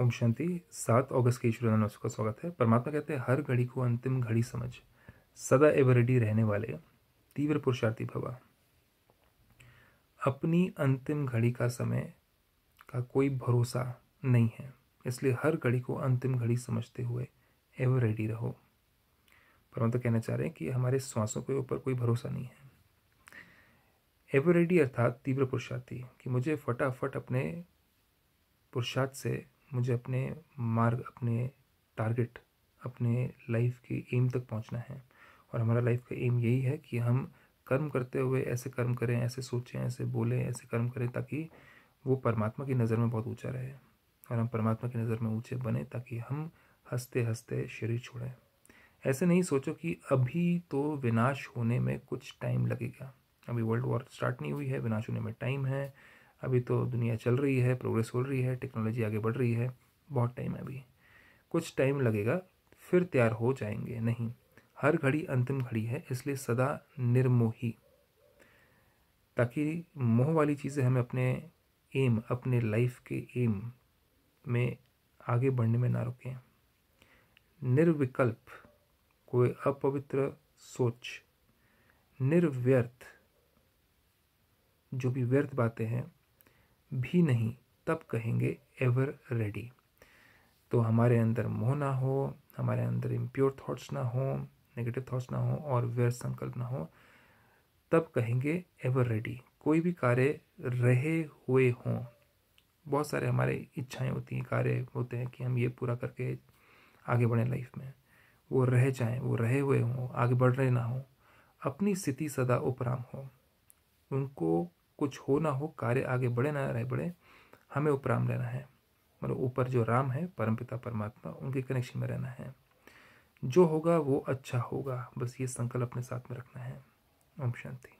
ओम शांति सात अगस्त के ईश्वर में सबका स्वागत है परमात्मा कहते हैं हर घड़ी को अंतिम घड़ी समझ सदा एवर रेडी रहने वाले तीव्र पुरुषार्थी भवा अपनी अंतिम घड़ी का समय का कोई भरोसा नहीं है इसलिए हर घड़ी को अंतिम घड़ी समझते हुए एवर रेडी रहो परमात्मा कहना चाह रहे हैं कि हमारे श्वासों के ऊपर कोई भरोसा नहीं है एवर रेडी अर्थात तीव्र पुरुषार्थी कि मुझे फटाफट अपने पुरुषार्थ से मुझे अपने मार्ग अपने टारगेट अपने लाइफ के एम तक पहुंचना है और हमारा लाइफ का एम यही है कि हम कर्म करते हुए ऐसे कर्म करें ऐसे सोचें ऐसे बोलें ऐसे कर्म करें ताकि वो परमात्मा की नज़र में बहुत ऊंचा रहे और हम परमात्मा की नज़र में ऊंचे बने ताकि हम हंसते हंसते शरीर छोड़ें ऐसे नहीं सोचो कि अभी तो विनाश होने में कुछ टाइम लगेगा अभी वर्ल्ड वॉर स्टार्ट नहीं हुई है विनाश होने में टाइम है अभी तो दुनिया चल रही है प्रोग्रेस हो रही है टेक्नोलॉजी आगे बढ़ रही है बहुत टाइम है अभी कुछ टाइम लगेगा फिर तैयार हो जाएंगे नहीं हर घड़ी अंतिम घड़ी है इसलिए सदा निर्मोही ताकि मोह वाली चीज़ें हमें अपने एम अपने लाइफ के एम में आगे बढ़ने में ना रुकें निर्विकल्प कोई अपवित्र सोच निर्व्यर्थ जो भी व्यर्थ बातें हैं भी नहीं तब कहेंगे एवर रेडी तो हमारे अंदर मोह ना हो हमारे अंदर इम्प्योर थॉट्स ना हो नेगेटिव थॉट्स ना हो और व्यर्थ संकल्प ना हो तब कहेंगे एवर रेडी कोई भी कार्य रहे हुए हों बहुत सारे हमारे इच्छाएं होती हैं कार्य होते हैं कि हम ये पूरा करके आगे बढ़ें लाइफ में वो रह जाएं वो रहे हुए हों आगे बढ़ रहे ना हों अपनी स्थिति सदा उपराम हो उनको कुछ हो ना हो कार्य आगे बढ़े ना रहे बढ़े हमें उपराम रहना है मतलब ऊपर जो राम है परमपिता परमात्मा उनके कनेक्शन में रहना है जो होगा वो अच्छा होगा बस ये संकल्प अपने साथ में रखना है ओम शांति